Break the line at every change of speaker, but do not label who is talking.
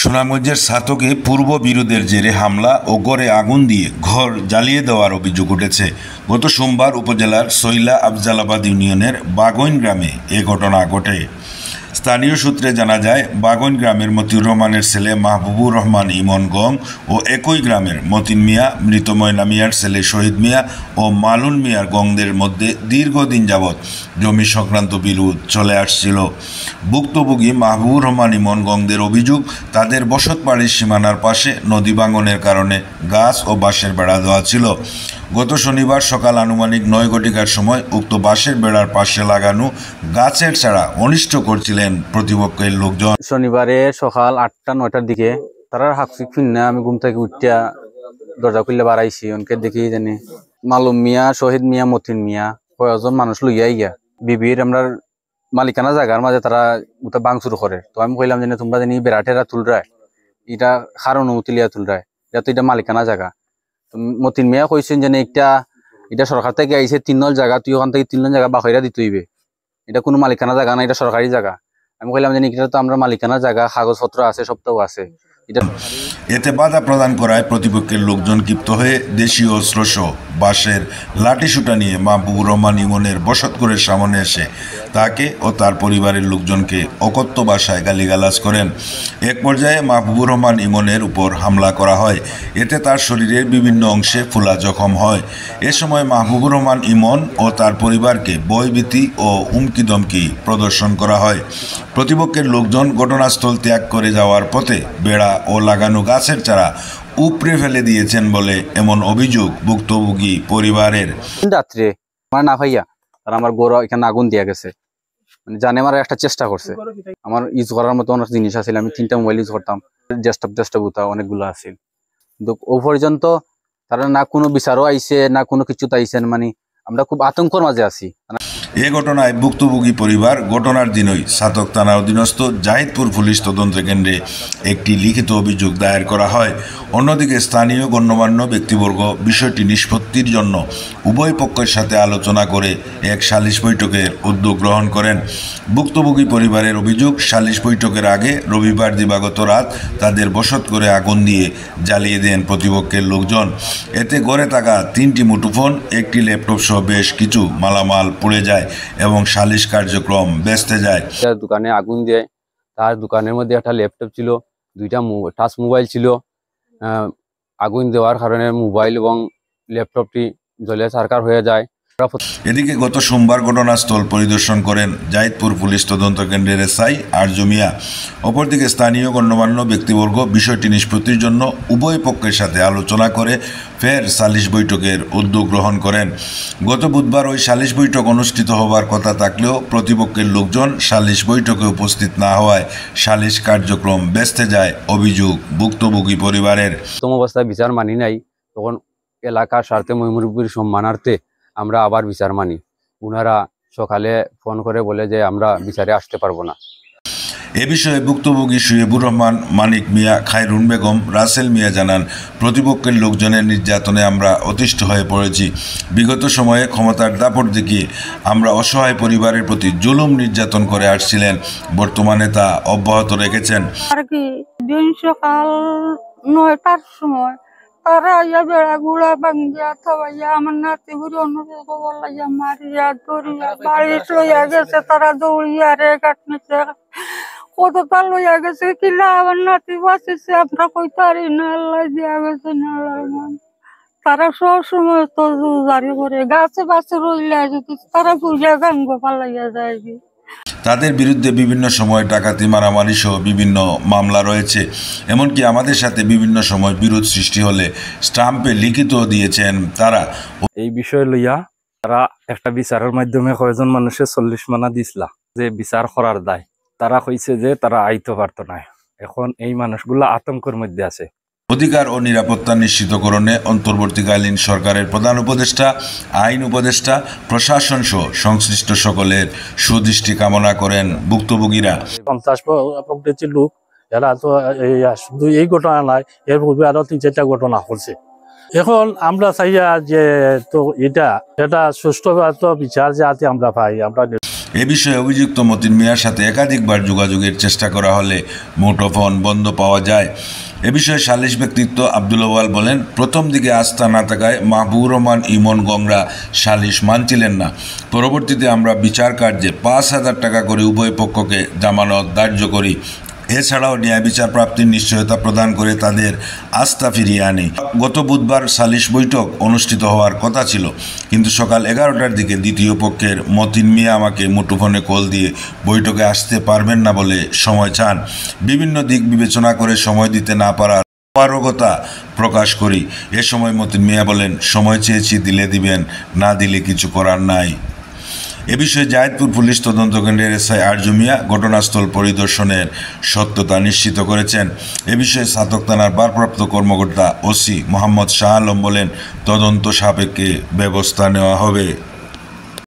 সুনামগঞ্জের সাতকে পূর্ব বিরোধের জেরে হামলা ও গড়ে আগুন দিয়ে ঘর জ্বালিয়ে দেওয়ার অভিযোগ উঠেছে গত সোমবার উপজেলার সৈলা আফজালাবাদ ইউনিয়নের বাগইন গ্রামে এ ঘটনা ঘটে স্থানীয় সূত্রে জানা যায় বাগন গ্রামের মতিউর রহমানের ছেলে মাহবুবুর রহমান ইমন গং ও একই গ্রামের মতিন মিয়া মৃত ময়না মিয়ার ছেলে শহীদ মিয়া ও মালুন মিয়ার গংদের মধ্যে দীর্ঘদিন যাবৎ জমি সংক্রান্ত বিরোধ চলে আসছিল ভুক্তভোগী মাহবুবুর রহমান ইমন গংদের অভিযোগ তাদের বসতবাড়ির সীমানার পাশে নদী ভাঙনের কারণে গাছ ও বাঁশের বেড়া দেওয়া ছিল গত শনিবার সকাল আনুমানিক নয় ঘটিকার সময় উক্ত বাঁশের বেড়ার পাশে লাগানো গাছের ছাড়া অনিষ্ট করছিলেন প্রতিপক্ষের লোকজন শনিবারে সকাল আটটা
নয়টার দিকে তারা হাকসিক ফিন্না আমি ঘুম থেকে উঠিয়া দরজা খুললে বাড়াইছি অনকে দেখি জানি মালুম মিয়া শহীদ মিয়া মতিন মিয়া কয়েকজন মানুষ লইয়া ইয়া বিবির আমরা মালিকানা জায়গার মাঝে তারা গোটা শুরু করে তো আমি কইলাম যে তোমরা জানি টেরা তুলরায় এটা খার অনুমতি লিয়া তুলরায় এটা তো এটা মালিকানা জায়গা মতিন মেয়া কইছেন যে এটা এটা সরকার থেকে আইছে তিন নল জায়গা তুই ওখান থেকে তিন নল জায়গা বাহিরা দিতে হইবে এটা কোনো মালিকানা জায়গা না এটা সরকারি জায়গা আমি কইলাম যে এটা তো আমরা মালিকানা জায়গা কাগজপত্র আছে তো আছে
এতে বাধা প্রদান করায় প্রতিপক্ষের লোকজন ক্ষিপ্ত হয়ে দেশীয় অস্ত্রসহ বাঁশের লাঠিসুটা নিয়ে মাহবুবুর রহমান ইমনের করে সামনে এসে তাকে ও তার পরিবারের লোকজনকে অকথ্য বাসায় গালিগালাজ করেন এক পর্যায়ে মাহবুবুর রহমান ইমনের উপর হামলা করা হয় এতে তার শরীরের বিভিন্ন অংশে ফোলা জখম হয় এ সময় মাহবুবুর রহমান ইমন ও তার পরিবারকে বয়ভীতি ও হুমকি দমকি প্রদর্শন করা হয় প্রতিপক্ষের লোকজন ঘটনাস্থল ত্যাগ করে যাওয়ার পথে বেড়া ও লাগানো গাছের চারা উপরে ফেলে দিয়েছেন বলে এমন অভিযোগ ভুক্তভোগী পরিবারের রাত্রে আমার মানে না ভাইয়া আর আমার গোর এখানে আগুন দিয়ে গেছে
মানে জানে আমার একটা চেষ্টা করছে আমার ইউজ করার মতো অনেক জিনিস আছে আমি তিনটা মোবাইল ইউজ করতাম ডেস্কটপ ডেস্কটপ উঠা অনেকগুলো আছে কিন্তু ও পর্যন্ত তারা না কোনো বিচারও আইসে না কোনো কিছু তাইছেন মানে আমরা খুব আতঙ্কর মাঝে আছি
এ ঘটনায় ভুক্তভোগী পরিবার ঘটনার দিনই সাতক থানা অধীনস্থ জাহিদপুর পুলিশ তদন্ত কেন্দ্রে একটি লিখিত অভিযোগ দায়ের করা হয় অন্যদিকে স্থানীয় গণ্যমান্য ব্যক্তিবর্গ বিষয়টি নিষ্পত্তির জন্য উভয় পক্ষের সাথে আলোচনা করে এক সালিশ বৈঠকের উদ্যোগ গ্রহণ করেন ভুক্তভোগী পরিবারের অভিযোগ সালিশ বৈঠকের আগে রবিবার দিবাগত রাত তাদের বসত করে আগুন দিয়ে জ্বালিয়ে দেন প্রতিপক্ষের লোকজন এতে গড়ে থাকা তিনটি মুঠোফোন একটি ল্যাপটপ সহ বেশ কিছু মালামাল পড়ে যায় এবং সালিশ কার্যক্রম বেসতে যায়
দোকানে আগুন দেয় তার দোকানের মধ্যে একটা ল্যাপটপ ছিল দুইটা টাচ মোবাইল ছিল আগুন দেওয়ার কারণে মোবাইল এবং ল্যাপটপটি জলে সারকার হয়ে যায় এদিকে
গত সোমবার ঘটনাস্থল পরিদর্শন করেন জাহিদপুর পুলিশ তদন্ত কেন্দ্রের এসআই আর জমিয়া অপরদিকে স্থানীয় গণ্যমান্য ব্যক্তিবর্গ বিষয়টি নিষ্পত্তির জন্য উভয় পক্ষের সাথে আলোচনা করে ফের সালিশ বৈঠকের উদ্যোগ গ্রহণ করেন গত বুধবার ওই সালিশ বৈঠক অনুষ্ঠিত হবার কথা থাকলেও প্রতিপক্ষের লোকজন সালিশ বৈঠকে উপস্থিত না হওয়ায় সালিশ কার্যক্রম ব্যস্তে যায় অভিযোগ ভুক্তভোগী পরিবারের
অবস্থায় বিচার মানি নাই তখন এলাকার স্বার্থে ময়ূরপুরীর সম্মানার্থে আমরা আবার বিচার মানি উনারা সকালে ফোন করে বলে যে আমরা বিচারে আসতে পারবো না
এ বিষয়ে ভুক্তভোগী শুয়েবুর রহমান মানিক মিয়া খায়রুন বেগম রাসেল মিয়া জানান প্রতিপক্ষের লোকজনের নির্যাতনে আমরা অতিষ্ঠ হয়ে পড়েছি বিগত সময়ে ক্ষমতার দাপট দেখিয়ে আমরা অসহায় পরিবারের প্রতি জুলুম নির্যাতন করে আসছিলেন বর্তমানে তা অব্যাহত রেখেছেন
আর কি দিন সকাল নয়টার সময় রাজা বেড়া গুলা ভাঙ্গিয়া থাইয়া আমার নাতি বুড়ি মারিয়া ধরিয়া বাড়ি লইয়া গেছে তারা দৌড়িয়া রে কাটনিছে কত লইয়া গেছে কিলা আমার নাতি বাঁচিছে আমরা কইতারি না গেছে না আল্লাহ তারা সব সময় তো করে গাছে বাছে রইলে যদি তারা পূজা গাঙ্গ পালাইয়া যায়
তাদের বিরুদ্ধে বিভিন্ন সময় ডাকাতি মারামারি সহ বিভিন্ন মামলা রয়েছে এমনকি আমাদের সাথে বিভিন্ন সময় বিরোধ সৃষ্টি হলে স্টাম্পে লিখিত দিয়েছেন তারা এই বিষয় লইয়া তারা একটা
বিচারের মাধ্যমে কয়েকজন মানুষের চল্লিশ মানা দিছিলা যে বিচার করার দায় তারা কইছে যে তারা আইতে পারত না এখন এই মানুষগুলো আতঙ্কের মধ্যে আছে
অধিকার ও নিরাপত্তা নিশ্চিতকরণে অন্তর্বর্তীকালীন সরকারের প্রধান উপদেষ্টা আইন উপদেষ্টা প্রশাসন সহ সংশ্লিষ্ট সকলের সুদৃষ্টি কামনা করেন ভুক্তভোগীরা
পঞ্চাশ লোক এরা তো শুধু এই ঘটনা নয় এর পূর্বে আরো তিন চারটা ঘটনা হচ্ছে এখন আমরা চাইয়া যে তো এটা এটা সুষ্ঠু বিচার যাতে আমরা পাই আমরা
এ বিষয়ে অভিযুক্ত মতিন মিয়ার সাথে একাধিকবার যোগাযোগের চেষ্টা করা হলে মুঠোফোন বন্ধ পাওয়া যায় এ বিষয়ে সালিশ ব্যক্তিত্ব আব্দুল ওয়াল বলেন প্রথম দিকে আস্থা না থাকায় মাহবুব রহমান ইমন গংরা সালিশ মানছিলেন না পরবর্তীতে আমরা বিচার কার্যে পাঁচ হাজার টাকা করে উভয় পক্ষকে জামানত ধার্য করি এছাড়াও ন্যায় বিচার প্রাপ্তির নিশ্চয়তা প্রদান করে তাদের আস্থা ফিরিয়ে আনে গত বুধবার সালিশ বৈঠক অনুষ্ঠিত হওয়ার কথা ছিল কিন্তু সকাল এগারোটার দিকে দ্বিতীয় পক্ষের মতিন মিয়া আমাকে মুঠোফোনে কল দিয়ে বৈঠকে আসতে পারবেন না বলে সময় চান বিভিন্ন দিক বিবেচনা করে সময় দিতে না পারার অপারগতা প্রকাশ করি এ সময় মতিন মিয়া বলেন সময় চেয়েছি দিলে দিবেন না দিলে কিছু করার নাই এ বিষয়ে জায়দপুর পুলিশ তদন্ত কেন্দ্রের এসআই আর জুমিয়া ঘটনাস্থল পরিদর্শনের সত্যতা নিশ্চিত করেছেন এ বিষয়ে সাতক থানার ভারপ্রাপ্ত কর্মকর্তা ওসি মোহাম্মদ শাহ আলম বলেন তদন্ত সাপেক্ষে ব্যবস্থা নেওয়া হবে